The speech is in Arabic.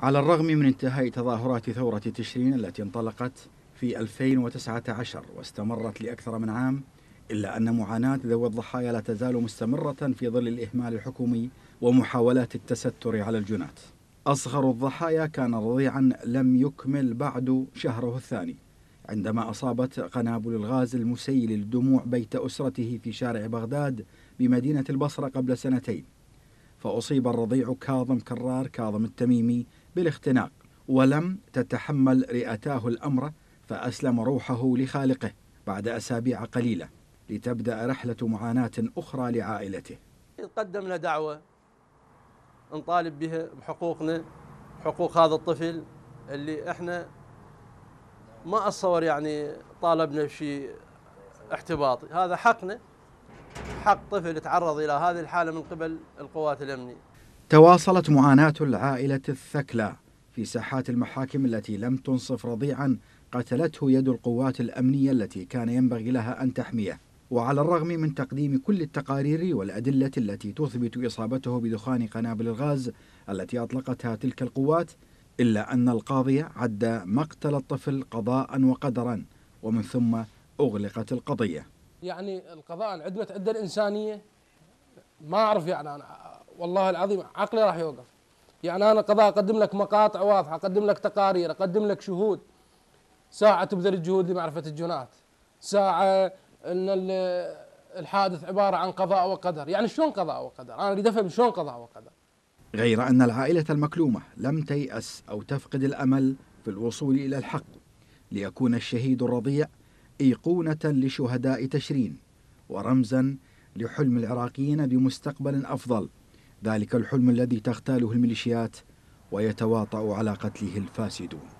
على الرغم من انتهاء تظاهرات ثورة تشرين التي انطلقت في 2019 واستمرت لأكثر من عام إلا أن معاناة ذوي الضحايا لا تزال مستمرة في ظل الإهمال الحكومي ومحاولات التستر على الجنات أصغر الضحايا كان رضيعا لم يكمل بعد شهره الثاني عندما أصابت قنابل الغاز المسيل الدموع بيت أسرته في شارع بغداد بمدينة البصرة قبل سنتين فأصيب الرضيع كاظم كرار كاظم التميمي بالاختناق ولم تتحمل رئتاه الأمر فأسلم روحه لخالقه بعد أسابيع قليلة لتبدأ رحلة معاناة أخرى لعائلته قدمنا دعوة نطالب بها بحقوقنا حقوق هذا الطفل اللي احنا ما اتصور يعني طالبنا بشيء احتباطي هذا حقنا حق طفل تعرض الى هذه الحاله من قبل القوات الامنيه تواصلت معاناة العائلة الثكلى في ساحات المحاكم التي لم تنصف رضيعا قتلته يد القوات الأمنية التي كان ينبغي لها أن تحميه وعلى الرغم من تقديم كل التقارير والأدلة التي تثبت إصابته بدخان قنابل الغاز التي أطلقتها تلك القوات إلا أن القاضي عد مقتل الطفل قضاء وقدرا ومن ثم أغلقت القضية يعني القضاء عدمة عدة الإنسانية ما أعرف يعني أنا والله العظيم عقلي راح يوقف يعني انا قضاء اقدم لك مقاطع واضحه اقدم لك تقارير اقدم لك شهود ساعه تبذل الجهود لمعرفه الجنات ساعه ان الحادث عباره عن قضاء وقدر يعني شلون قضاء وقدر انا اريد افهم شلون قضاء وقدر غير ان العائله المكلومه لم تياس او تفقد الامل في الوصول الى الحق ليكون الشهيد الرضيع ايقونه لشهداء تشرين ورمزا لحلم العراقيين بمستقبل افضل ذلك الحلم الذي تغتاله الميليشيات ويتواطأ على قتله الفاسدون